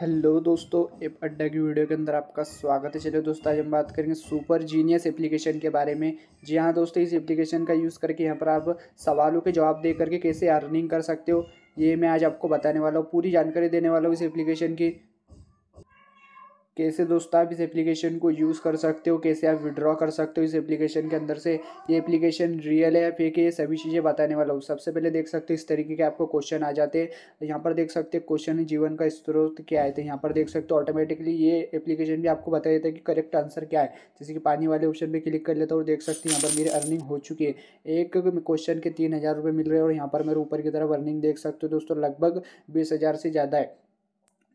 hello दोस्तों app अड्डा की वीडियो के अंदर आपका स्वागत है चलिए दोस्तों आज हम बात करेंगे सुपर जीनियस एप्लीकेशन के बारे में जी हाँ दोस्तों इस एप्लीकेशन का यूज़ करके यहाँ पर आप सवालों के जवाब दे करके कैसे अर्निंग कर सकते हो ये मैं आज आपको बताने वाला हूँ पूरी जानकारी देने वाला हूँ इस एप्लीकेशन की कैसे दोस्तों आप इस एप्लीकेशन को यूज़ कर सकते हो कैसे आप विड्रॉ कर सकते हो इस एप्लीकेशन के अंदर से ये एप्लीकेशन रियल है या फेक है ये सभी चीज़ें बताने वाला हूँ सबसे पहले देख सकते हो इस तरीके के आपको क्वेश्चन आ जाते हैं यहाँ पर देख सकते हैं क्वेश्चन जीवन का स्रोत क्या है तो यहाँ पर देख सकते हो ऑटोमेटिकली ये एप्लीकेशन भी आपको बता देता है कि करेक्ट आंसर क्या है जैसे कि पानी वाले ऑप्शन पर क्लिक कर लेता हूँ और देख सकते हैं यहाँ पर मेरी अर्निंग हो चुकी है एक क्वेश्चन के तीन हज़ार रुपये मिल रहे हैं और यहाँ पर मेरे ऊपर की तरफ अर्निंग देख सकते हो दोस्तों लगभग बीस हज़ार से ज़्यादा है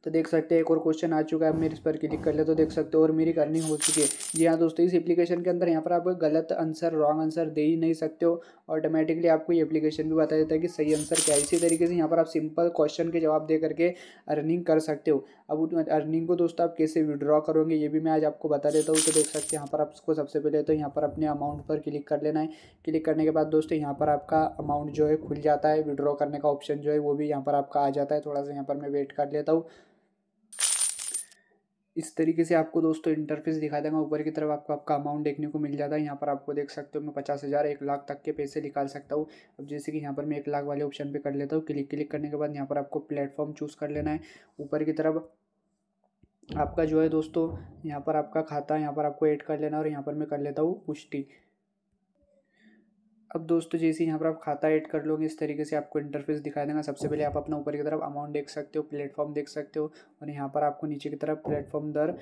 तो देख सकते हैं एक और क्वेश्चन आ चुका है आप मेरे इस पर क्लिक कर ले तो देख सकते हो और मेरी अर्निंग हो चुकी है जी हाँ दोस्तों इस एप्लीकेशन के अंदर यहाँ पर आप गलत आंसर रॉन्ग आंसर दे ही नहीं सकते हो ऑटोमेटिकली आपको ये एप्लीकेशन भी बता देता है कि सही आंसर क्या है इसी तरीके से यहाँ पर आप सिंपल क्वेश्चन के जवाब दे करके अर्निंग कर सकते हो अब अर्निंग को दोस्तों आप कैसे विड्रॉ करोगे ये भी मैं आज आपको बता देता हूँ तो देख सकते हैं यहाँ पर आपको सबसे पहले तो यहाँ पर अपने अमाउंट पर क्लिक कर लेना है क्लिक करने के बाद दोस्तों यहाँ पर आपका अमाउंट जो है खुल जाता है विड्रॉ करने का ऑप्शन जो है वो भी यहाँ पर आपका आ जाता है थोड़ा सा यहाँ पर मैं वेट कर लेता हूँ इस तरीके से आपको दोस्तों इंटरफेस दिखा देगा ऊपर की तरफ आपको आपका अमाउंट देखने को मिल जाता है यहाँ पर आपको देख सकते हो मैं पचास हज़ार एक लाख तक के पैसे निकाल सकता हूँ अब जैसे कि यहाँ पर मैं एक लाख वाले ऑप्शन पे कर लेता हूँ क्लिक क्लिक करने के बाद यहाँ पर आपको प्लेटफॉर्म चूज़ कर लेना है ऊपर की तरफ आपका जो है दोस्तों यहाँ पर आपका खाता यहाँ पर आपको ऐड कर लेना और यहाँ पर मैं कर लेता हूँ पुष्टि अब दोस्तों जैसे यहाँ पर आप खाता ऐड कर लोगे इस तरीके से आपको इंटरफेस दिखाई देगा सबसे पहले आप अपना ऊपर की तरफ अमाउंट देख सकते हो प्लेटफॉर्म देख सकते हो और यहाँ पर आपको नीचे की तरफ प्लेटफॉर्म दर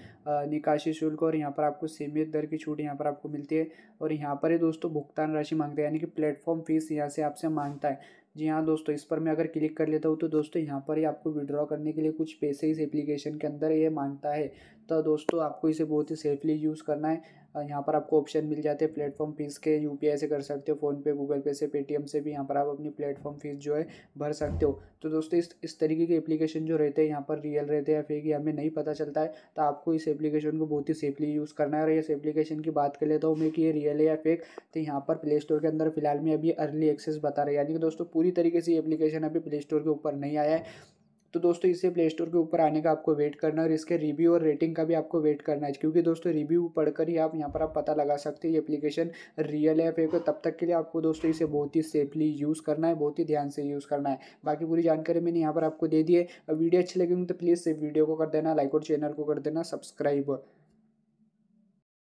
निकासी शुल्क और यहाँ पर आपको सीमित दर की छूट यहाँ पर आपको मिलती है और यहाँ पर ही दोस्तों भुगतान राशि मांगते हैं यानी कि प्लेटफॉर्म फीस यहाँ से आपसे मांगता है जी हाँ दोस्तों इस पर मैं अगर क्लिक कर लेता हूँ तो दोस्तों यहाँ पर ही आपको विड्रॉ करने के लिए कुछ पैसे इस एप्लीकेशन के अंदर ये मांगता है तो दोस्तों आपको इसे बहुत ही सेफली यूज़ करना है यहाँ पर आपको ऑप्शन मिल जाते हैं प्लेटफॉर्म फीस के यू से कर सकते हो फ़ोनपे गूगल पे से पेटीएम से भी यहाँ पर आप अपनी प्लेटफॉर्म फीस जो है भर सकते हो तो दोस्तों इस इस तरीके के एप्लीकेशन जो रहते हैं यहाँ पर रियल रहते हैं या फेक हमें नहीं पता चलता है तो आपको इस एप्लीकेशन को बहुत ही सेफली यूज़ करना है और इस एप्लीकेशन की बात कर लेता हूँ मैं कि ये रियल है या फेक तो यहाँ पर प्ले स्टोर के अंदर फिलहाल में अभी अर्ली एक्सेस बता रहे हैं यानी कि दोस्तों पूरी तरीके से ये एप्लीकेशन अभी प्ले स्टोर के ऊपर नहीं आया है तो दोस्तों इसे प्ले स्टोर के ऊपर आने का आपको वेट करना है और इसके रिव्यू और रेटिंग का भी आपको वेट करना है क्योंकि दोस्तों रिव्यू पढ़कर ही आप यहाँ पर आप पता लगा सकते हैं ये एप्लीकेशन रियल है है तब तक के लिए आपको दोस्तों इसे बहुत ही सेफली यूज़ करना है बहुत ही ध्यान से यूज़ करना है बाकी पूरी जानकारी मैंने यहाँ पर आपको दे दी है वीडियो अच्छी लगेगी तो प्लीज़ वीडियो को कर देना लाइक और चैनल को कर देना सब्सक्राइब